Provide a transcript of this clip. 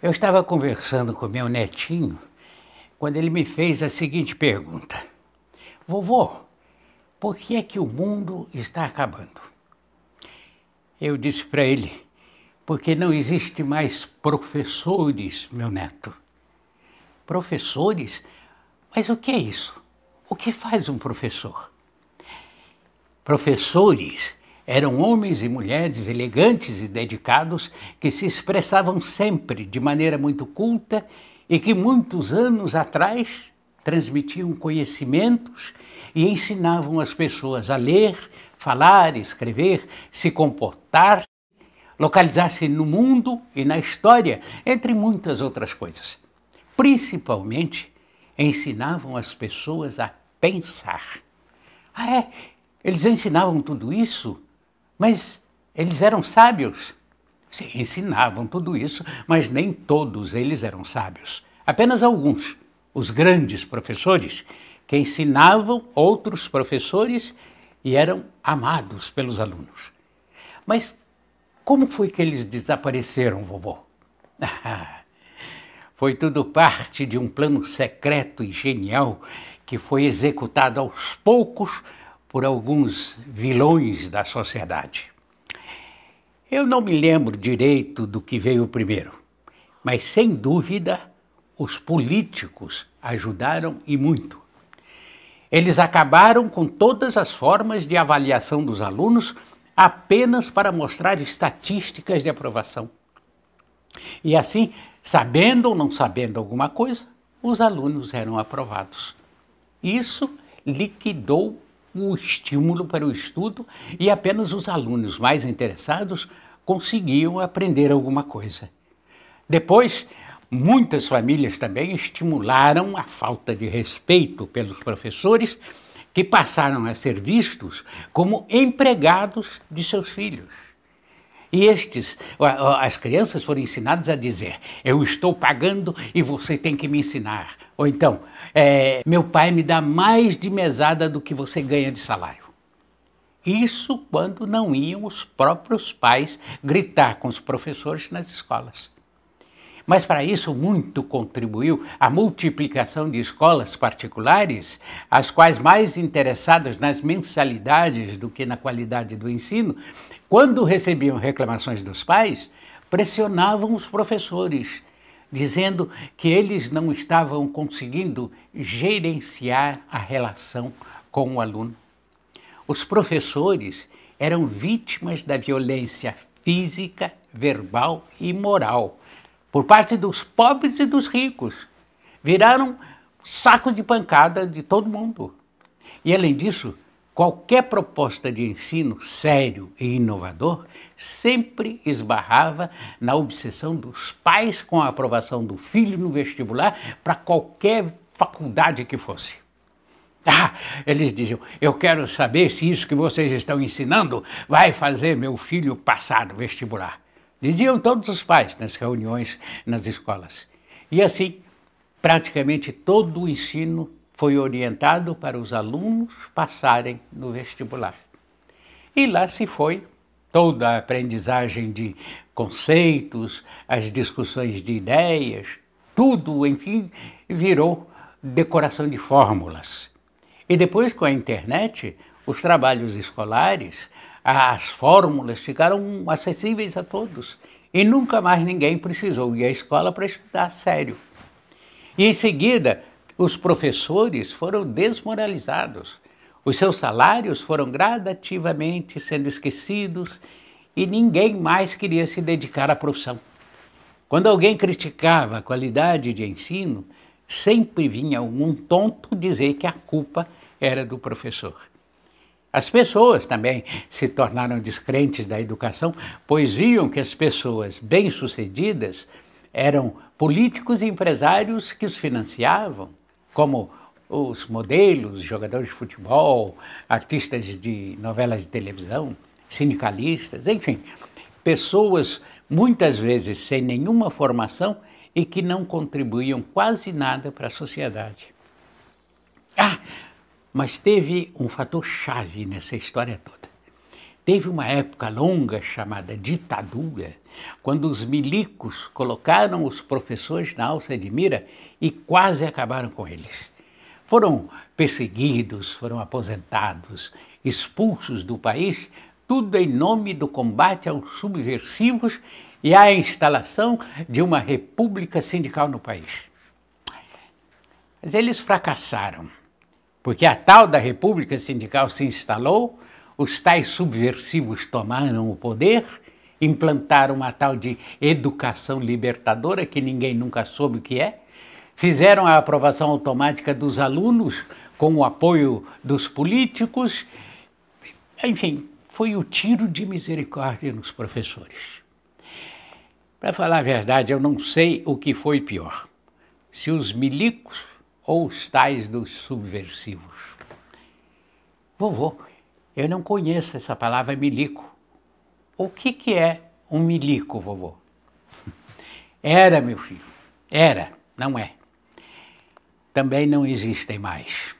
Eu estava conversando com meu netinho quando ele me fez a seguinte pergunta: Vovô, por que é que o mundo está acabando? Eu disse para ele: porque não existe mais professores, meu neto. Professores? Mas o que é isso? O que faz um professor? Professores eram homens e mulheres elegantes e dedicados que se expressavam sempre de maneira muito culta e que muitos anos atrás transmitiam conhecimentos e ensinavam as pessoas a ler, falar, escrever, se comportar, localizar-se no mundo e na história, entre muitas outras coisas. Principalmente, ensinavam as pessoas a pensar. Ah, é? Eles ensinavam tudo isso mas eles eram sábios. ensinavam tudo isso, mas nem todos eles eram sábios. Apenas alguns, os grandes professores, que ensinavam outros professores e eram amados pelos alunos. Mas como foi que eles desapareceram, vovô? foi tudo parte de um plano secreto e genial que foi executado aos poucos por alguns vilões da sociedade. Eu não me lembro direito do que veio primeiro, mas sem dúvida os políticos ajudaram e muito. Eles acabaram com todas as formas de avaliação dos alunos apenas para mostrar estatísticas de aprovação. E assim, sabendo ou não sabendo alguma coisa, os alunos eram aprovados. Isso liquidou um estímulo para o estudo e apenas os alunos mais interessados conseguiam aprender alguma coisa. Depois, muitas famílias também estimularam a falta de respeito pelos professores, que passaram a ser vistos como empregados de seus filhos. E estes, as crianças foram ensinadas a dizer: Eu estou pagando e você tem que me ensinar. Ou então, é, meu pai me dá mais de mesada do que você ganha de salário. Isso quando não iam os próprios pais gritar com os professores nas escolas. Mas para isso muito contribuiu a multiplicação de escolas particulares, as quais mais interessadas nas mensalidades do que na qualidade do ensino, quando recebiam reclamações dos pais, pressionavam os professores, dizendo que eles não estavam conseguindo gerenciar a relação com o aluno. Os professores eram vítimas da violência física, verbal e moral por parte dos pobres e dos ricos. Viraram saco de pancada de todo mundo. E além disso, qualquer proposta de ensino sério e inovador sempre esbarrava na obsessão dos pais com a aprovação do filho no vestibular para qualquer faculdade que fosse. Ah, eles diziam: Eu quero saber se isso que vocês estão ensinando vai fazer meu filho passar no vestibular. Diziam todos os pais nas reuniões nas escolas. E assim, praticamente todo o ensino foi orientado para os alunos passarem no vestibular. E lá se foi toda a aprendizagem de conceitos, as discussões de ideias, tudo, enfim, virou decoração de fórmulas. E depois, com a internet, os trabalhos escolares as fórmulas ficaram acessíveis a todos e nunca mais ninguém precisou ir à escola para estudar sério. E em seguida, os professores foram desmoralizados, os seus salários foram gradativamente sendo esquecidos e ninguém mais queria se dedicar à profissão. Quando alguém criticava a qualidade de ensino, sempre vinha algum tonto dizer que a culpa era do professor. As pessoas também se tornaram descrentes da educação, pois viam que as pessoas bem-sucedidas eram políticos e empresários que os financiavam, como os modelos, jogadores de futebol, artistas de novelas de televisão, sindicalistas, enfim, pessoas muitas vezes sem nenhuma formação e que não contribuíam quase nada para a sociedade. Mas teve um fator chave nessa história toda. Teve uma época longa chamada ditadura, quando os milicos colocaram os professores na alça de mira e quase acabaram com eles. Foram perseguidos, foram aposentados, expulsos do país, tudo em nome do combate aos subversivos e à instalação de uma república sindical no país. Mas eles fracassaram porque a tal da República Sindical se instalou, os tais subversivos tomaram o poder, implantaram uma tal de educação libertadora que ninguém nunca soube o que é, fizeram a aprovação automática dos alunos com o apoio dos políticos, enfim, foi o tiro de misericórdia nos professores. Para falar a verdade, eu não sei o que foi pior. Se os milicos ou os tais dos subversivos. Vovô, eu não conheço essa palavra milico. O que, que é um milico, vovô? Era, meu filho, era, não é. Também não existem mais.